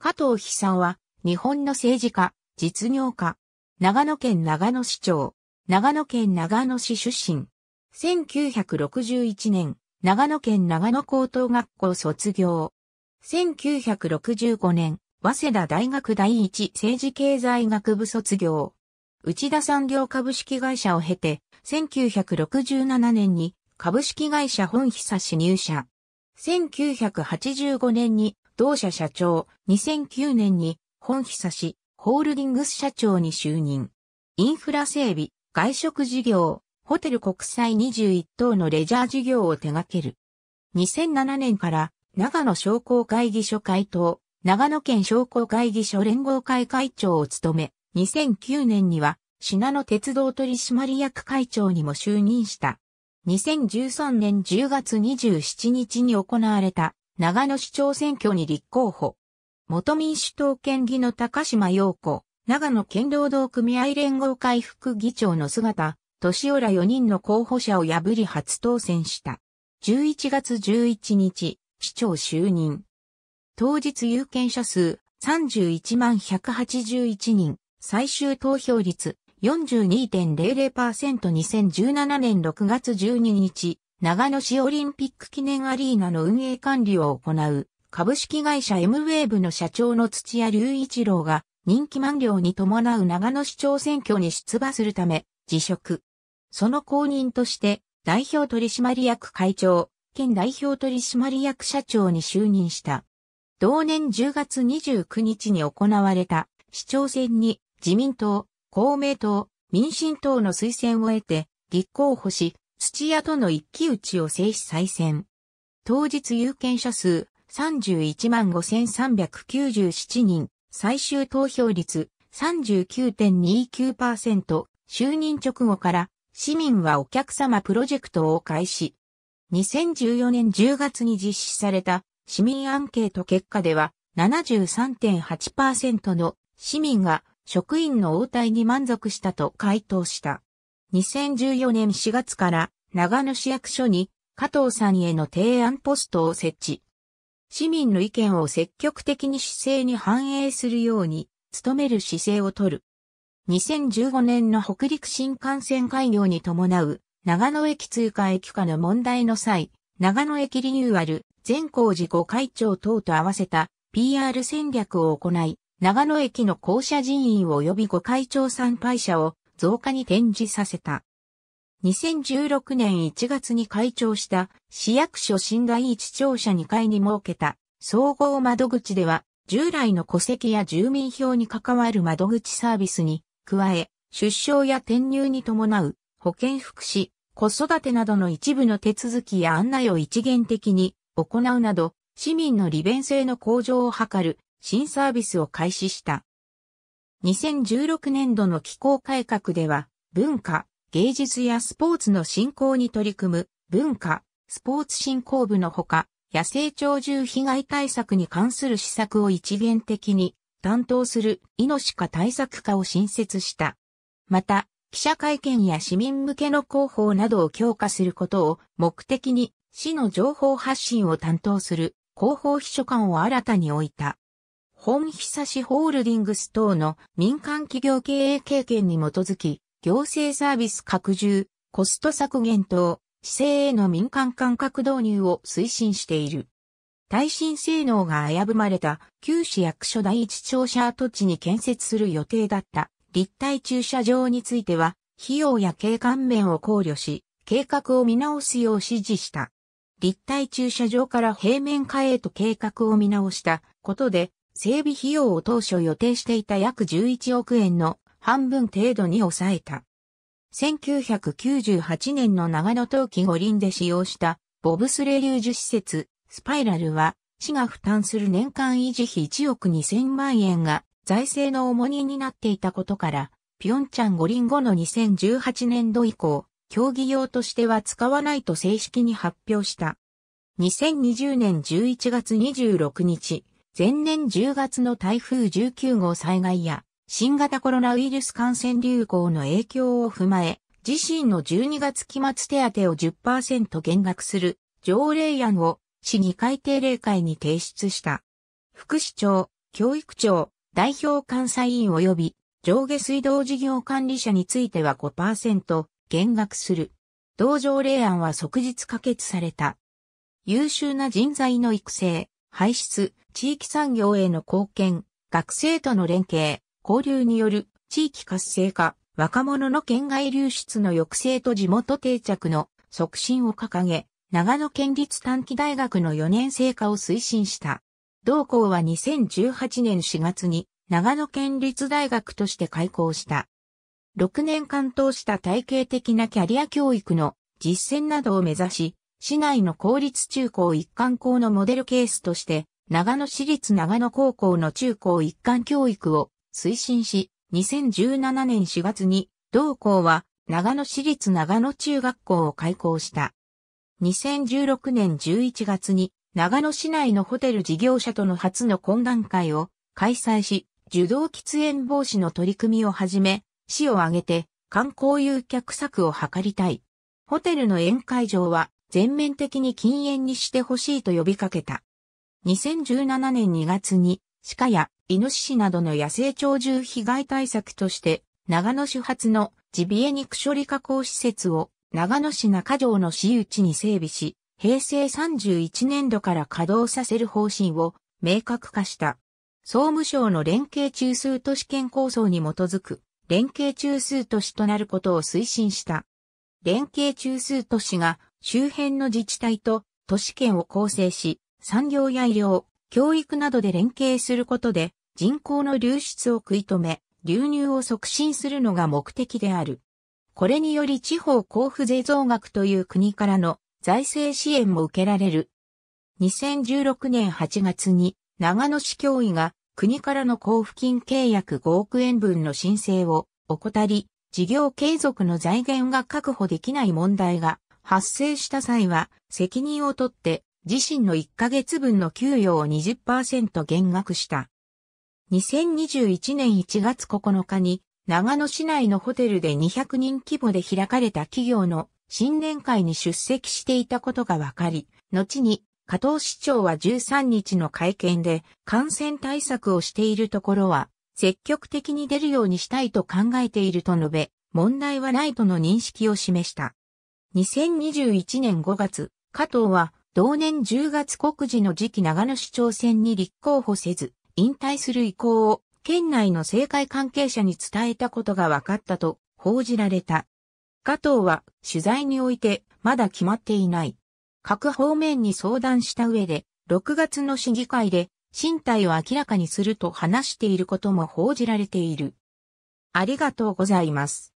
加藤久んは、日本の政治家、実業家、長野県長野市長、長野県長野市出身。1961年、長野県長野高等学校卒業。1965年、早稲田大学第一政治経済学部卒業。内田産業株式会社を経て、1967年に株式会社本久氏入社。1985年に同社社長、2009年に本久し、ホールディングス社長に就任。インフラ整備、外食事業、ホテル国際21等のレジャー事業を手掛ける。2007年から長野商工会議所会頭、長野県商工会議所連合会会長を務め、2009年には品野鉄道取締役会長にも就任した。2013年10月27日に行われた長野市長選挙に立候補。元民主党県議の高島陽子、長野県労働組合連合会副議長の姿、年寄ら4人の候補者を破り初当選した。11月11日、市長就任。当日有権者数31万181人、最終投票率 42.00%2017 年6月12日、長野市オリンピック記念アリーナの運営管理を行う株式会社 M-Wave の社長の土屋隆一郎が人気満了に伴う長野市長選挙に出馬するため辞職。その後任として代表取締役会長、県代表取締役社長に就任した。同年10月29日に行われた市長選に自民党、公明党、民進党の推薦を得て立候補し、土屋との一騎打ちを制し再選。当日有権者数315,397人、最終投票率39.29%、就任直後から市民はお客様プロジェクトを開始。2014年10月に実施された市民アンケート結果では73.8%の市民が職員の応対に満足したと回答した。2014年4月から長野市役所に加藤さんへの提案ポストを設置。市民の意見を積極的に姿勢に反映するように努める姿勢をとる。2015年の北陸新幹線開業に伴う長野駅通過駅化の問題の際、長野駅リニューアル、全校事故会長等と合わせた PR 戦略を行い、長野駅の校舎人員及びご会長参拝者を増加に転じさせた。2016年1月に開庁した市役所新頼一庁舎2階に設けた総合窓口では従来の戸籍や住民票に関わる窓口サービスに加え出生や転入に伴う保健福祉、子育てなどの一部の手続きや案内を一元的に行うなど市民の利便性の向上を図る新サービスを開始した。2016年度の機構改革では、文化、芸術やスポーツの振興に取り組む、文化、スポーツ振興部のほか、野生鳥獣被害対策に関する施策を一元的に担当するイノシカ対策課を新設した。また、記者会見や市民向けの広報などを強化することを目的に、市の情報発信を担当する広報秘書官を新たに置いた。本久しホールディングス等の民間企業経営経験に基づき、行政サービス拡充、コスト削減等、市政への民間感覚導入を推進している。耐震性能が危ぶまれた旧市役所第一庁舎跡地に建設する予定だった立体駐車場については、費用や景観面を考慮し、計画を見直すよう指示した。立体駐車場から平面化へと計画を見直したことで、整備費用を当初予定していた約11億円の半分程度に抑えた。1998年の長野冬季五輪で使用したボブスレー流樹施設スパイラルは市が負担する年間維持費1億2000万円が財政の重荷になっていたことからピョンチャン五輪後の2018年度以降競技用としては使わないと正式に発表した。2020年11月26日、前年10月の台風19号災害や新型コロナウイルス感染流行の影響を踏まえ、自身の12月期末手当を10%減額する条例案を市議会定例会に提出した。副市長、教育長、代表監査委員及び上下水道事業管理者については5%減額する。同条例案は即日可決された。優秀な人材の育成、排出、地域産業への貢献、学生との連携、交流による地域活性化、若者の県外流出の抑制と地元定着の促進を掲げ、長野県立短期大学の4年生化を推進した。同校は2018年4月に長野県立大学として開校した。6年間通した体系的なキャリア教育の実践などを目指し、市内の公立中高一貫校のモデルケースとして、長野市立長野高校の中高一貫教育を推進し、2017年4月に、同校は長野市立長野中学校を開校した。2016年11月に、長野市内のホテル事業者との初の懇談会を開催し、受動喫煙防止の取り組みをはじめ、市を挙げて観光誘客策を図りたい。ホテルの宴会場は全面的に禁煙にしてほしいと呼びかけた。2017年2月に、鹿やイノシシなどの野生鳥獣被害対策として、長野市発のジビエ肉処理加工施設を長野市中条の市有地に整備し、平成31年度から稼働させる方針を明確化した。総務省の連携中枢都市圏構想に基づく連携中枢都市となることを推進した。連携中枢都市が周辺の自治体と都市圏を構成し、産業や医療、教育などで連携することで人口の流出を食い止め、流入を促進するのが目的である。これにより地方交付税増額という国からの財政支援も受けられる。2016年8月に長野市教委が国からの交付金契約5億円分の申請を怠り、事業継続の財源が確保できない問題が発生した際は責任を取って自身の1ヶ月分の給与を20%減額した。2021年1月9日に長野市内のホテルで200人規模で開かれた企業の新年会に出席していたことが分かり、後に加藤市長は13日の会見で感染対策をしているところは積極的に出るようにしたいと考えていると述べ、問題はないとの認識を示した。2021年5月、加藤は同年10月告示の時期長野市長選に立候補せず、引退する意向を県内の政界関係者に伝えたことが分かったと報じられた。加藤は取材においてまだ決まっていない。各方面に相談した上で、6月の市議会で身体を明らかにすると話していることも報じられている。ありがとうございます。